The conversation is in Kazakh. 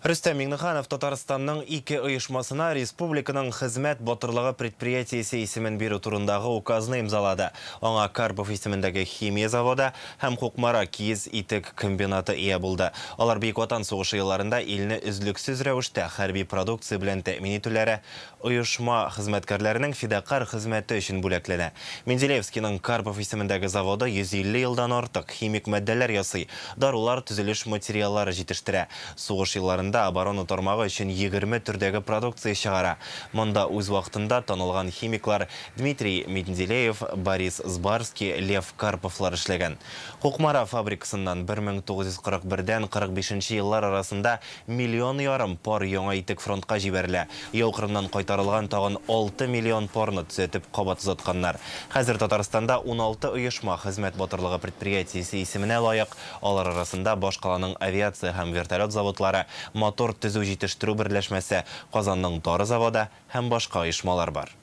Рүстәм Миңнаханов Татарстанның ике ұйышмасына республиканың хезмәт батырлығы предприятиесі есімін беру турындағы указны имзалады. Аңа Карпов есіміндегі химия завода һәм Кукмара киіз итік комбинаты ия болды. Алар Бейк Ватан сугышы елларында илне үзлексез рәвештә хәрби продукция белән тәэмин итүләре ұйышма хезмәткәрләренең фидакар хезмәте өчен бүләкләнә. Менделеевскийның Карпов есіміндегі заводы 150 елдан артык химик матдәләр ясы, дарулар, төзелеш материаллары җитештерә. Сугыш елларында жылында оборона тармағы үшін 20 түрдегі продукция шығара. Мұнда өз уақытында танылған химиклар Дмитрий Меденделеев, Борис Збарский, Лев Карповлар ішлеген. Қоқмара фабрикасынан 1941-ден 45 жыллар арасында миллион ярым пар еңейтік фронтқа жіберілі. Ел қырымнан қайтарылған тағын 6 миллион парны түзетіп қобатыз ұзатқаннар. Қазір Татарстанда 16 ұйышма қызмет батырлығы предприятиесі есіміне лайық. Олар арасында баш авиация һәм вертолет заводлары, мотор түзу жетіштіру бірләшмәсі, Қазанның тары завода һәм башқа ұйышмалар бар.